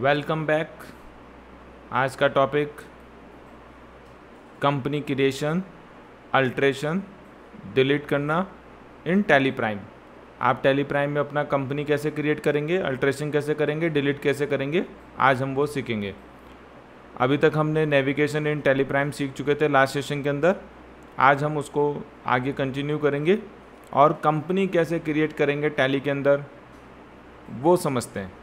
Welcome back आज का topic company creation alteration delete करना इन टेली प्राइम आप टेली प्राइम में अपना कंपनी कैसे क्रिएट करेंगे अल्ट्रेशन कैसे करेंगे डिलीट कैसे करेंगे आज हम वो सीखेंगे अभी तक हमने नेविगेशन इन टेली प्राइम सीख चुके थे लास्ट सेशन के अंदर आज हम उसको आगे कंटिन्यू करेंगे और कंपनी कैसे क्रिएट करेंगे टैली के अंदर वो समझते हैं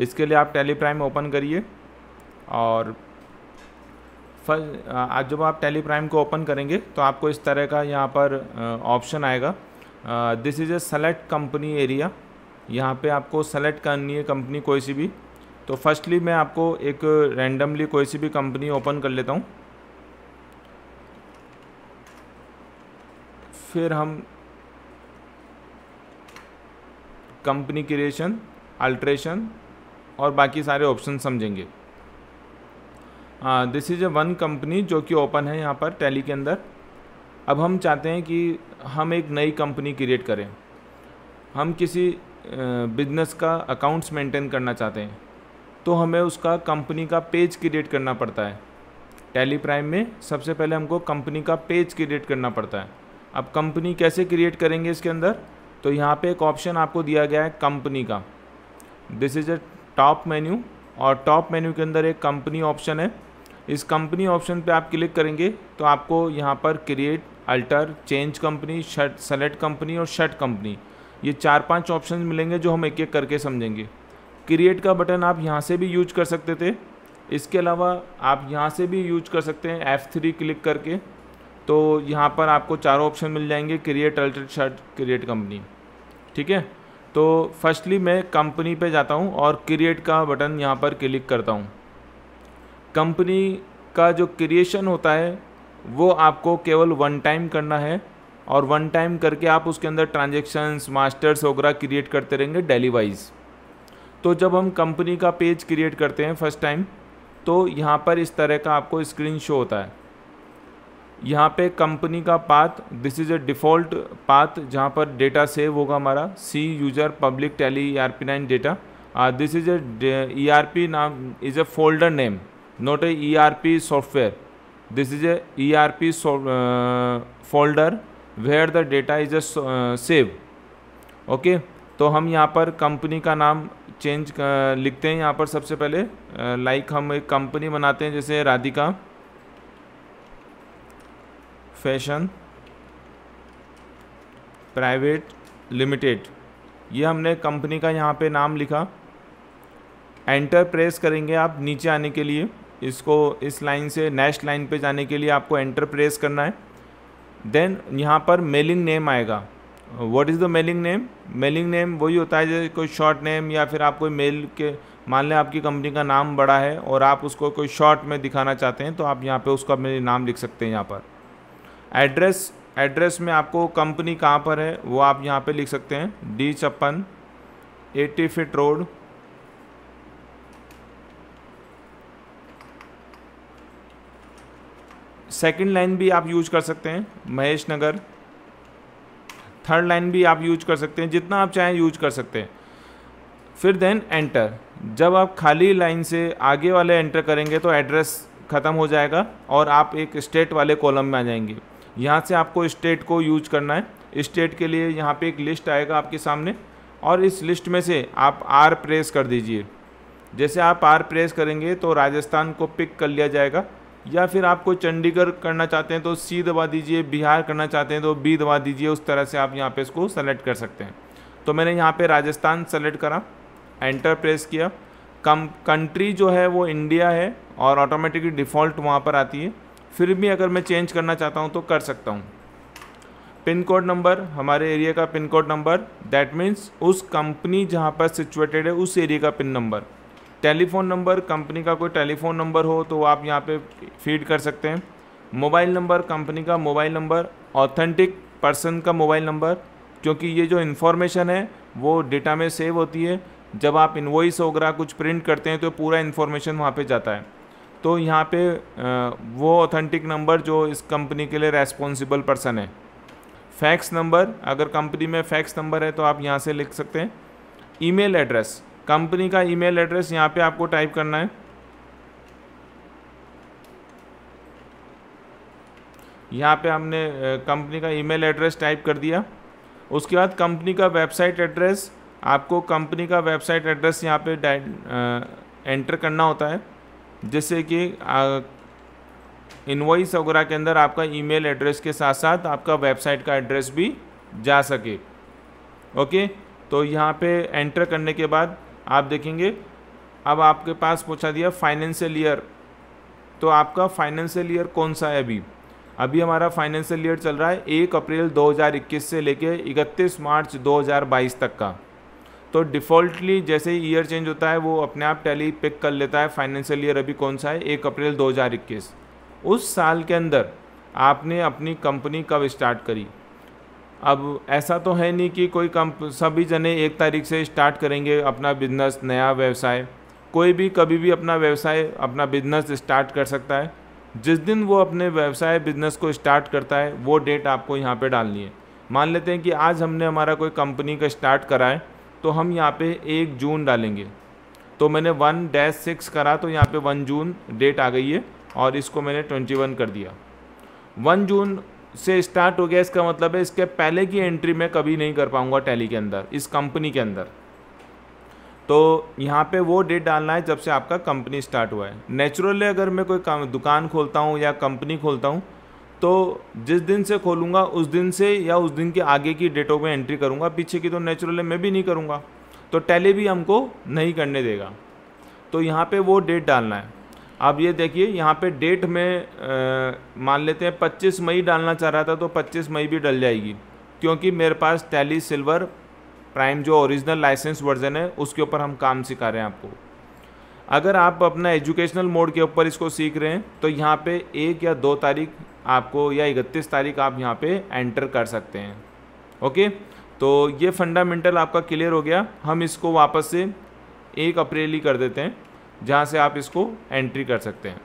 इसके लिए आप टेली प्राइम ओपन करिए और फर्स्ट आज जब आप टेली प्राइम को ओपन करेंगे तो आपको इस तरह का यहाँ पर ऑप्शन आएगा this is a select company area यहाँ पे आपको सेलेक्ट करनी है कंपनी कोई सी भी तो फर्स्टली मैं आपको एक रैंडमली कोई सी भी कंपनी ओपन कर लेता हूँ फिर हम कंपनी क्रिएशन अल्ट्रेशन और बाकी सारे ऑप्शन समझेंगे this is a one company जो कि ओपन है यहाँ पर टैली के अंदर अब हम चाहते हैं कि हम एक नई कंपनी क्रिएट करें हम किसी बिजनेस का अकाउंट्स मेंटेन करना चाहते हैं तो हमें उसका कंपनी का पेज क्रिएट करना पड़ता है टैली प्राइम में सबसे पहले हमको कंपनी का पेज क्रिएट करना पड़ता है अब कंपनी कैसे क्रिएट करेंगे इसके अंदर तो यहाँ पे एक ऑप्शन आपको दिया गया है कंपनी का this is a top menu और टॉप मेन्यू के अंदर एक कंपनी ऑप्शन है इस कंपनी ऑप्शन पे आप क्लिक करेंगे तो आपको यहाँ पर create alter change company shut select company और शर्ट कंपनी ये चार पांच ऑप्शन मिलेंगे जो हम एक एक करके समझेंगे क्रिएट का बटन आप यहाँ से भी यूज कर सकते थे इसके अलावा आप यहाँ से भी यूज कर सकते हैं थ्री क्लिक करके तो यहाँ पर आपको चारों ऑप्शन मिल जाएंगे create alter shut create company ठीक है तो फर्स्टली मैं कंपनी पे जाता हूँ और क्रिएट का बटन यहाँ पर क्लिक करता हूँ कंपनी का जो क्रिएशन होता है वो आपको केवल वन टाइम करना है और वन टाइम करके आप उसके अंदर ट्रांजेक्शन्स मास्टर्स वगैरह क्रिएट करते रहेंगे डेली वाइज तो जब हम कंपनी का पेज क्रिएट करते हैं फर्स्ट टाइम तो यहाँ पर इस तरह का आपको स्क्रीन शो होता है यहाँ पे कंपनी का path this is a default path जहाँ पर डेटा सेव होगा हमारा C user public Tally E R P nine data this is a E R P नाम is a folder name not a E R P software this is a E R P folder where the data is a save okay तो हम यहाँ पर company का नाम change uh, लिखते हैं यहाँ पर सबसे पहले लाइक uh, like हम एक कंपनी बनाते हैं जैसे राधिका फैशन प्राइवेट लिमिटेड ये हमने कंपनी का यहाँ पे नाम लिखा एंटर प्रेस करेंगे आप नीचे आने के लिए इसको इस लाइन से नेक्स्ट लाइन पे जाने के लिए आपको एंटर प्रेस करना है देन यहाँ पर मेलिंग नेम आएगा what is the mailing name mailing name वही होता है जैसे कोई शॉर्ट नेम या फिर आप कोई मेल के मान लें आपकी कंपनी का नाम बड़ा है और आप उसको कोई शॉर्ट में दिखाना चाहते हैं तो आप यहाँ पे उसका मेरे नाम लिख सकते हैं यहाँ पर एड्रेस एड्रेस में आपको कंपनी कहाँ पर है वो आप यहाँ पे लिख सकते हैं डी छप्पन eighty feet road second line भी आप यूज कर सकते हैं महेश नगर थर्ड लाइन भी आप यूज कर सकते हैं जितना आप चाहें यूज कर सकते हैं फिर देन एंटर जब आप खाली लाइन से आगे वाले एंटर करेंगे तो एड्रेस ख़त्म हो जाएगा और आप एक स्टेट वाले कॉलम में आ जाएंगे यहाँ से आपको स्टेट को यूज करना है स्टेट के लिए यहाँ पे एक लिस्ट आएगा आपके सामने और इस लिस्ट में से आप आर प्रेस कर दीजिए जैसे आप आर प्रेस करेंगे तो राजस्थान को पिक कर लिया जाएगा या फिर आपको चंडीगढ़ करना चाहते हैं तो सी दबा दीजिए बिहार करना चाहते हैं तो बी दबा दीजिए उस तरह से आप यहाँ पे इसको सेलेक्ट कर सकते हैं तो मैंने यहाँ पे राजस्थान सेलेक्ट करा एंटर प्रेस किया कम कंट्री जो है वो इंडिया है और ऑटोमेटिकली डिफ़ॉल्ट वहाँ पर आती है फिर भी अगर मैं चेंज करना चाहता हूँ तो कर सकता हूँ पिन कोड नंबर हमारे एरिया का pin code number that means उस कंपनी जहाँ पर सिचुएटेड है उस एरिया का pin number telephone number company का कोई टेलीफ़ोन नंबर हो तो आप यहाँ पे फीड कर सकते हैं मोबाइल नंबर कंपनी का मोबाइल नंबर ऑथेंटिक पर्सन का मोबाइल नंबर क्योंकि ये जो इन्फॉर्मेशन है वो डेटा में सेव होती है जब आप इन्वॉइस वगैरह कुछ प्रिंट करते हैं तो पूरा इन्फॉर्मेशन वहाँ पर जाता है तो यहाँ पे वो ऑथेंटिक नंबर जो इस कंपनी के लिए रेस्पॉन्सिबल पर्सन है फैक्स नंबर अगर कंपनी में फैक्स नंबर है तो आप यहाँ से लिख सकते हैं ईमेल एड्रेस कंपनी का ईमेल एड्रेस यहाँ पे आपको टाइप करना है यहाँ पे हमने कंपनी का ईमेल एड्रेस टाइप कर दिया उसके बाद कंपनी का वेबसाइट एड्रेस आपको कंपनी का वेबसाइट एड्रेस यहाँ पे एंटर करना होता है जैसे कि इन्वाइस वगैरह के अंदर आपका ईमेल एड्रेस के साथ साथ आपका वेबसाइट का एड्रेस भी जा सके ओके तो यहाँ पे एंटर करने के बाद आप देखेंगे अब आपके पास पूछा दिया फाइनेंशियल ईयर तो आपका फाइनेंशियल ईयर कौन सा है अभी अभी हमारा फाइनेंशियल ईयर चल रहा है एक अप्रैल 2021 से लेके 31 मार्च 2022 तक का तो डिफ़ॉल्टली जैसे ही ईयर चेंज होता है वो अपने आप टैली पिक कर लेता है फाइनेंशियल ईयर अभी कौन सा है एक अप्रैल 2021 उस साल के अंदर आपने अपनी कंपनी कब स्टार्ट करी अब ऐसा तो है नहीं कि कोई कंप सभी जने एक तारीख से स्टार्ट करेंगे अपना बिजनेस नया व्यवसाय कोई भी कभी भी अपना व्यवसाय अपना बिजनेस स्टार्ट कर सकता है जिस दिन वो अपने व्यवसाय बिजनेस को स्टार्ट करता है वो डेट आपको यहाँ पे डालनी है मान लेते हैं कि आज हमने हमारा कोई कंपनी का स्टार्ट करा है तो हम यहाँ पे एक जून डालेंगे तो मैंने वन डैश सिक्स करा तो यहाँ पे वन जून डेट आ गई है और इसको मैंने ट्वेंटी वन कर दिया वन जून से स्टार्ट हो गया इसका मतलब है इसके पहले की एंट्री मैं कभी नहीं कर पाऊँगा टैली के अंदर इस कंपनी के अंदर तो यहाँ पे वो डेट डालना है जब से आपका कंपनी स्टार्ट हुआ है नेचुरली अगर मैं कोई दुकान खोलता हूँ या कंपनी खोलता हूँ तो जिस दिन से खोलूँगा उस दिन से या उस दिन के आगे की डेटों में एंट्री करूँगा पीछे की तो नेचुरल है मैं भी नहीं करूँगा तो टैले भी हमको नहीं करने देगा तो यहाँ पे वो डेट डालना है आप ये देखिए यहाँ पे डेट में मान लेते हैं 25 मई डालना चाह रहा था तो 25 मई भी डल जाएगी क्योंकि मेरे पास टैली सिल्वर प्राइम जो ओरिजिनल लाइसेंस वर्जन है उसके ऊपर हम काम सिखा रहे हैं आपको अगर आप अपना एजुकेशनल मोड के ऊपर इसको सीख रहे हैं तो यहाँ पे एक या दो तारीख आपको या इकतीस तारीख आप यहाँ पे एंटर कर सकते हैं ओके तो ये फंडामेंटल आपका क्लियर हो गया हम इसको वापस से एक अप्रैल ही कर देते हैं जहाँ से आप इसको एंट्री कर सकते हैं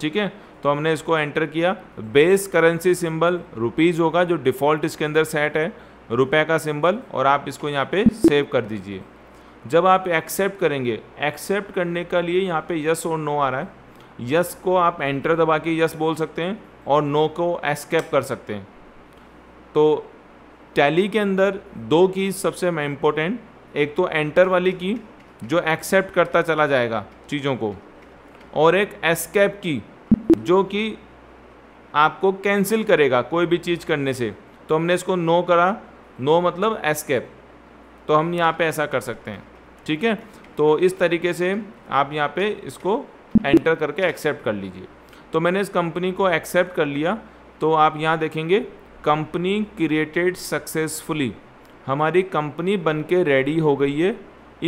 ठीक है तो हमने इसको एंटर किया बेस करेंसी सिंबल रुपीज़ होगा जो डिफ़ॉल्ट इसके अंदर सेट है रुपए का सिंबल और आप इसको यहाँ पे सेव कर दीजिए जब आप एक्सेप्ट करेंगे एक्सेप्ट करने का लिए यहाँ पे यस और नो आ रहा है यस को आप एंटर दबा के यस बोल सकते हैं और नो को एस्केप कर सकते हैं तो टैली के अंदर दो की सबसे इम्पोर्टेंट एक तो एंटर वाली की जो एक्सेप्ट करता चला जाएगा चीज़ों को और एक एस्केप की जो कि आपको कैंसिल करेगा कोई भी चीज़ करने से तो हमने इसको नो करा नो मतलब एस्केप तो हम यहाँ पे ऐसा कर सकते हैं ठीक है तो इस तरीके से आप यहाँ पे इसको एंटर करके एक्सेप्ट कर लीजिए तो मैंने इस कंपनी को एक्सेप्ट कर लिया तो आप यहाँ देखेंगे कंपनी क्रिएटेड सक्सेसफुली हमारी कंपनी बन के रेडी हो गई है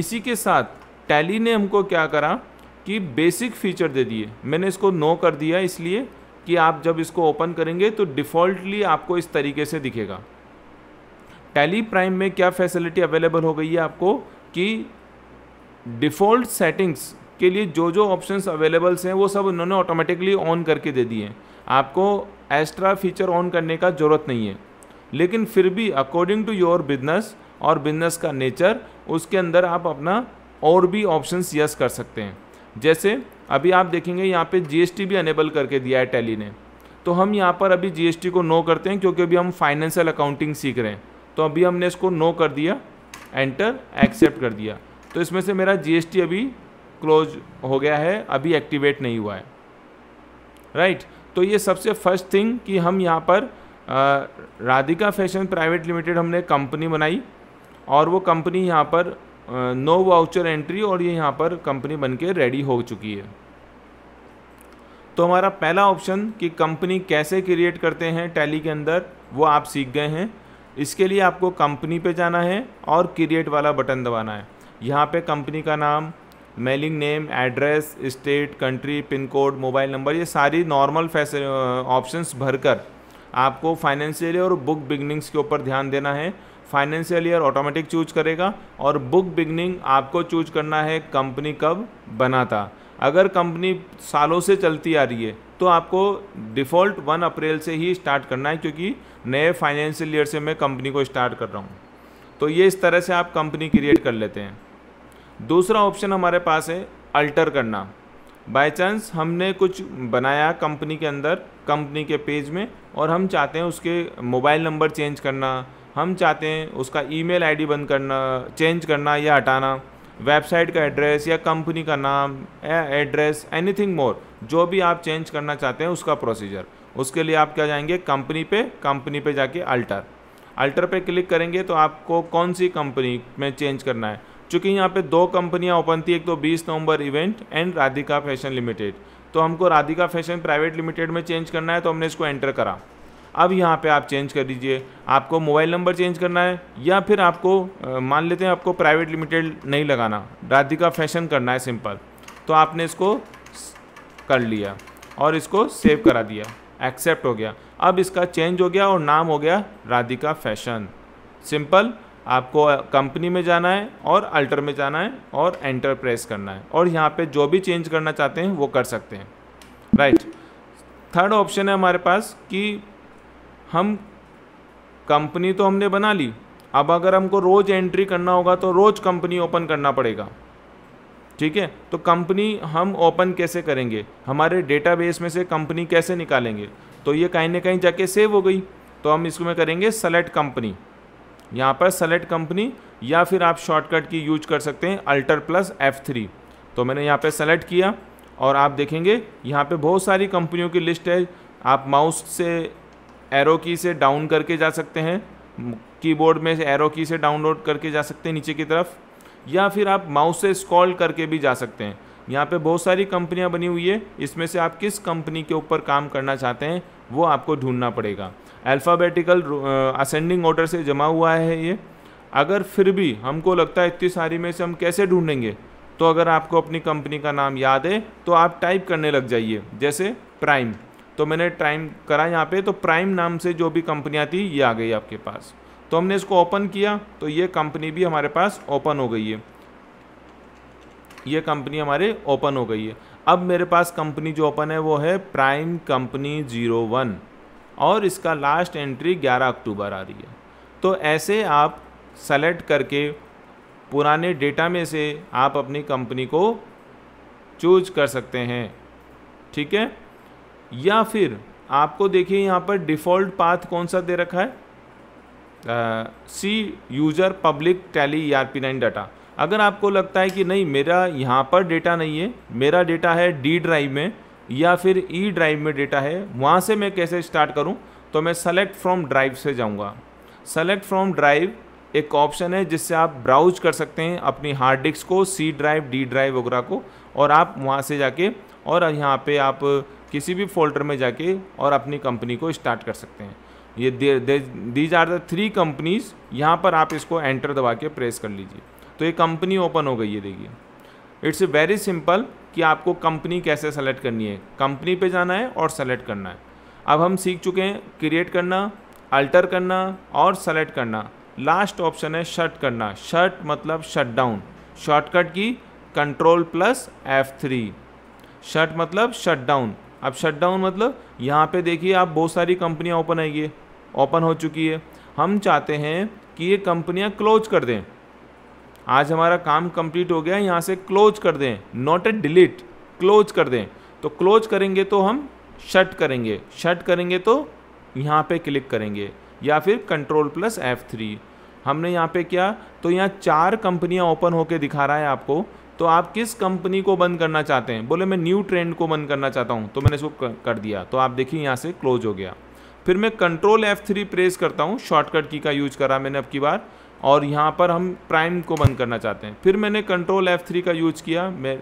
इसी के साथ टैली ने हमको क्या करा कि बेसिक फीचर दे दिए मैंने इसको नो कर दिया इसलिए कि आप जब इसको ओपन करेंगे तो डिफ़ॉल्टली आपको इस तरीके से दिखेगा टैली प्राइम में क्या फैसिलिटी अवेलेबल हो गई है आपको कि डिफ़ॉल्ट सेटिंग्स के लिए जो जो ऑप्शंस अवेलेबल्स हैं वो सब उन्होंने ऑटोमेटिकली ऑन करके दे दिए हैं आपको एक्स्ट्रा फीचर ऑन करने का ज़रूरत नहीं है लेकिन फिर भी अकॉर्डिंग टू योर बिजनेस और बिजनेस का नेचर उसके अंदर आप अपना और भी ऑप्शंस यस कर सकते हैं जैसे अभी आप देखेंगे यहाँ पे जीएसटी भी अनेबल करके दिया है टैली ने तो हम यहाँ पर अभी जीएसटी को नो करते हैं क्योंकि अभी हम फाइनेंशियल अकाउंटिंग सीख रहे हैं तो अभी हमने इसको नो कर दिया एंटर एक्सेप्ट कर दिया तो इसमें से मेरा जीएसटी अभी क्लोज हो गया है अभी एक्टिवेट नहीं हुआ है राइट right? तो ये सबसे फर्स्ट थिंग कि हम यहाँ पर राधिका फैशन प्राइवेट लिमिटेड हमने कंपनी बनाई और वो कंपनी यहाँ पर नो वाउचर एंट्री और ये यहाँ पर कंपनी बन के रेडी हो चुकी है तो हमारा पहला ऑप्शन कि कंपनी कैसे क्रिएट करते हैं टैली के अंदर वो आप सीख गए हैं इसके लिए आपको कंपनी पे जाना है और क्रिएट वाला बटन दबाना है यहाँ पे कंपनी का नाम mailing name address state country pin code mobile number ये सारी नॉर्मल फैसे ऑप्शंस भरकर आपको फाइनेंशियल ईयर और बुक बिगनिंग्स के ऊपर ध्यान देना है फाइनेंशियल ईयर ऑटोमेटिक चूज करेगा और बुक बिगनिंग आपको चूज करना है कंपनी कब बना था अगर कंपनी सालों से चलती आ रही है तो आपको डिफ़ॉल्ट वन अप्रैल से ही स्टार्ट करना है क्योंकि नए फाइनेंशियल ईयर से मैं कंपनी को स्टार्ट कर रहा हूँ तो ये इस तरह से आप कंपनी क्रिएट कर लेते हैं दूसरा ऑप्शन हमारे पास है अल्टर करना बाय चांस हमने कुछ बनाया कंपनी के अंदर कंपनी के पेज में और हम चाहते हैं उसके मोबाइल नंबर चेंज करना हम चाहते हैं उसका ईमेल आईडी बंद करना चेंज करना या हटाना वेबसाइट का एड्रेस या कंपनी का नाम एड्रेस एनीथिंग मोर जो भी आप चेंज करना चाहते हैं उसका प्रोसीजर उसके लिए आप क्या जाएंगे कंपनी पे कंपनी पे जाके अल्टर अल्टर पे क्लिक करेंगे तो आपको कौन सी कंपनी में चेंज करना है चूँकि यहाँ पे दो कंपनियाँ ओपन थी एक तो 20 नवंबर event and Radhika fashion limited तो हमको राधिका फैशन प्राइवेट लिमिटेड में चेंज करना है तो हमने इसको एंटर करा अब यहाँ पे आप चेंज कर दीजिए आपको मोबाइल नंबर चेंज करना है या फिर आपको मान लेते हैं आपको प्राइवेट लिमिटेड नहीं लगाना राधिका फैशन करना है सिंपल तो आपने इसको कर लिया और इसको सेव करा दिया एक्सेप्ट हो गया अब इसका चेंज हो गया और नाम हो गया राधिका फैशन सिंपल आपको कंपनी में जाना है और अल्टर में जाना है और एंटर प्रेस करना है और यहाँ पे जो भी चेंज करना चाहते हैं वो कर सकते हैं राइट थर्ड ऑप्शन है हमारे पास कि हम कंपनी तो हमने बना ली अब अगर हमको रोज़ एंट्री करना होगा तो रोज़ कंपनी ओपन करना पड़ेगा ठीक है तो कंपनी हम ओपन कैसे करेंगे हमारे डेटाबेस में से कंपनी कैसे निकालेंगे तो ये कहीं ना कहीं जाके सेव हो गई तो हम इसमें करेंगे सेलेक्ट कंपनी यहाँ पर सेलेक्ट कंपनी या फिर आप शॉर्टकट की यूज कर सकते हैं अल्टर प्लस एफ़ थ्री तो मैंने यहाँ पे सेलेक्ट किया और आप देखेंगे यहाँ पे बहुत सारी कंपनियों की लिस्ट है आप माउस से एरो की से डाउन करके जा सकते हैं कीबोर्ड में एरो की से डाउनलोड करके जा सकते हैं नीचे की तरफ या फिर आप माउस से स्क्रॉल करके भी जा सकते हैं यहाँ पे बहुत सारी कंपनियाँ बनी हुई है इसमें से आप किस कंपनी के ऊपर काम करना चाहते हैं वो आपको ढूंढना पड़ेगा अल्फ़ाबेटिकल असेंडिंग ऑर्डर से जमा हुआ है ये अगर फिर भी हमको लगता है इतनी सारी में से हम कैसे ढूंढेंगे तो अगर आपको अपनी कंपनी का नाम याद है तो आप टाइप करने लग जाइए जैसे प्राइम तो मैंने टाइम करा यहाँ पे तो प्राइम नाम से जो भी कंपनियाँ थी ये आ गई आपके पास तो हमने इसको ओपन किया तो ये कंपनी भी हमारे पास ओपन हो गई है ये कंपनी हमारे ओपन हो गई है अब मेरे पास कंपनी जो ओपन है वो है प्राइम कंपनी ज़ीरो वन और इसका लास्ट एंट्री 11 अक्टूबर आ रही है तो ऐसे आप सेलेक्ट करके पुराने डेटा में से आप अपनी कंपनी को चूज कर सकते हैं ठीक है या फिर आपको देखिए यहाँ पर डिफ़ॉल्ट पाथ कौन सा दे रखा है C user public Tally E R P nine data अगर आपको लगता है कि नहीं मेरा यहाँ पर डेटा नहीं है मेरा डेटा है डी ड्राइव में या फिर ई e ड्राइव में डेटा है वहाँ से मैं कैसे स्टार्ट करूँ तो मैं सेलेक्ट फ्रॉम ड्राइव से जाऊँगा सेलेक्ट फ्रॉम ड्राइव एक ऑप्शन है जिससे आप ब्राउज कर सकते हैं अपनी हार्ड डिस्क को सी ड्राइव डी ड्राइव वगैरह को और आप वहाँ से जाके और यहाँ पे आप किसी भी फोल्डर में जाके और अपनी कंपनी को स्टार्ट कर सकते हैं ये these are the three companies यहाँ पर आप इसको एंटर दबा के प्रेस कर लीजिए तो ये कंपनी ओपन हो गई है देखिए इट्स वेरी सिंपल कि आपको कंपनी कैसे सेलेक्ट करनी है कंपनी पे जाना है और सेलेक्ट करना है अब हम सीख चुके हैं क्रिएट करना अल्टर करना और सेलेक्ट करना लास्ट ऑप्शन है शर्ट करना शर्ट मतलब शट डाउन शॉर्टकट की control plus F three shut मतलब शट डाउन अब शट डाउन मतलब यहाँ पे देखिए आप बहुत सारी कंपनियाँ ओपन है ओपन हो चुकी है हम चाहते हैं कि ये कंपनियाँ क्लोज कर दें आज हमारा काम कंप्लीट हो गया यहाँ से क्लोज कर दें नॉट ए डिलीट क्लोज कर दें तो क्लोज करेंगे तो हम शट करेंगे शट करेंगे तो यहाँ पे क्लिक करेंगे या फिर कंट्रोल प्लस एफ़ थ्री हमने यहाँ पे किया तो यहाँ चार कंपनियाँ ओपन होके दिखा रहा है आपको तो आप किस कंपनी को बंद करना चाहते हैं बोले मैं न्यू ट्रेंड को बंद करना चाहता हूँ तो मैंने इसको कर दिया तो आप देखिए यहाँ से क्लोज हो गया फिर मैं कंट्रोल एफ़ थ्री प्रेस करता हूँ शॉर्टकट की का यूज करा मैंने अब की बार और यहाँ पर हम प्राइम को बंद करना चाहते हैं फिर मैंने कंट्रोल एफ़ थ्री का यूज किया मैं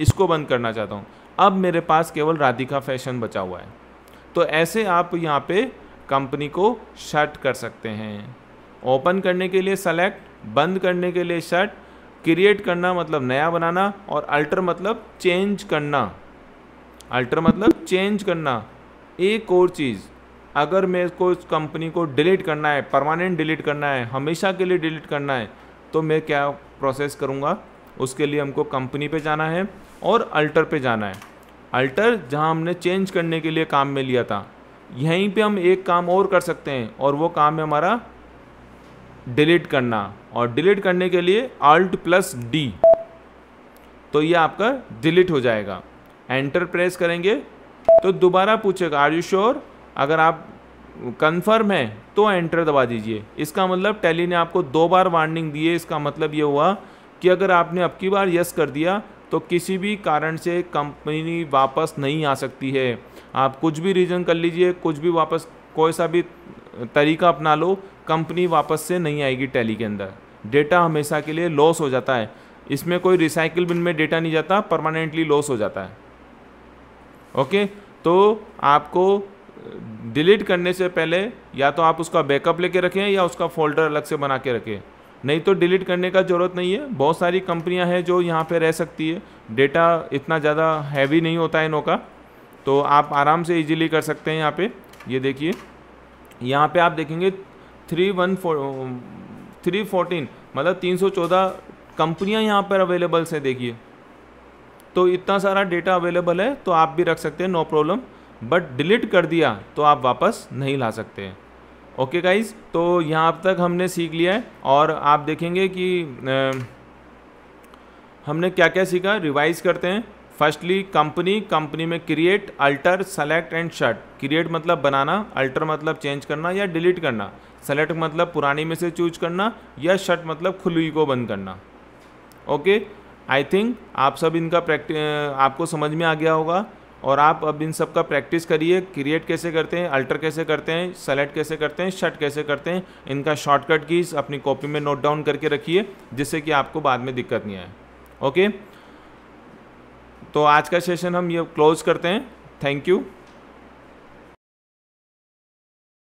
इसको बंद करना चाहता हूँ अब मेरे पास केवल राधिका फैशन बचा हुआ है तो ऐसे आप यहाँ पे कंपनी को शट कर सकते हैं ओपन करने के लिए सेलेक्ट बंद करने के लिए शट क्रिएट करना मतलब नया बनाना और अल्टर मतलब चेंज करना अल्टर मतलब चेंज करना एक और चीज़ अगर मेरे को इस कंपनी को डिलीट करना है परमानेंट डिलीट करना है हमेशा के लिए डिलीट करना है तो मैं क्या प्रोसेस करूँगा उसके लिए हमको कंपनी पे जाना है और अल्टर पे जाना है अल्टर जहाँ हमने चेंज करने के लिए काम में लिया था यहीं पे हम एक काम और कर सकते हैं और वो काम है हमारा डिलीट करना और डिलीट करने के लिए अल्ट प्लस डी तो ये आपका डिलीट हो जाएगा एंटर प्रेस करेंगे तो दोबारा पूछेगा आर यू श्योर अगर आप कन्फर्म है तो एंटर दबा दीजिए इसका मतलब टैली ने आपको दो बार वार्निंग दी है इसका मतलब ये हुआ कि अगर आपने अब की बार यस कर दिया तो किसी भी कारण से कंपनी वापस नहीं आ सकती है आप कुछ भी रीज़न कर लीजिए कुछ भी वापस कोई सा भी तरीका अपना लो कंपनी वापस से नहीं आएगी टैली के अंदर डेटा हमेशा के लिए लॉस हो जाता है इसमें कोई रिसाइकिल बिन में डेटा नहीं जाता परमानेंटली लॉस हो जाता है ओके तो आपको डिलीट करने से पहले या तो आप उसका बैकअप लेके रखें या उसका फोल्डर अलग से बना के रखें नहीं तो डिलीट करने का ज़रूरत नहीं है बहुत सारी कंपनियां हैं जो यहाँ पे रह सकती है डेटा इतना ज़्यादा हैवी नहीं होता है इनका तो आप आराम से इजीली कर सकते हैं यहाँ पे ये यह देखिए यहाँ पे आप देखेंगे three one four three fourteen मतलब तीन सौ चौदह कंपनियाँ यहाँ पर अवेलेबल्स हैं देखिए तो इतना सारा डेटा अवेलेबल है तो आप भी रख सकते हैं नो प्रॉब्लम बट डिलीट कर दिया तो आप वापस नहीं ला सकते ओके गाइज तो यहाँ अब तक हमने सीख लिया है और आप देखेंगे कि आ, हमने क्या क्या सीखा रिवाइज करते हैं फर्स्टली कंपनी कंपनी में create alter select and shirt create मतलब बनाना अल्टर मतलब चेंज करना या डिलीट करना सेलेक्ट मतलब पुरानी में से चूज करना या शर्ट मतलब खुली को बंद करना ओके आई थिंक आप सब इनका प्रैक्टिस आपको समझ में आ गया होगा और आप अब इन सब का प्रैक्टिस करिए क्रिएट कैसे करते हैं अल्टर कैसे करते हैं सेलेक्ट कैसे करते हैं शट कैसे करते हैं इनका शॉर्टकट कीज अपनी कॉपी में नोट डाउन करके रखिए जिससे कि आपको बाद में दिक्कत नहीं आए ओके तो आज का सेशन हम ये क्लोज करते हैं थैंक यू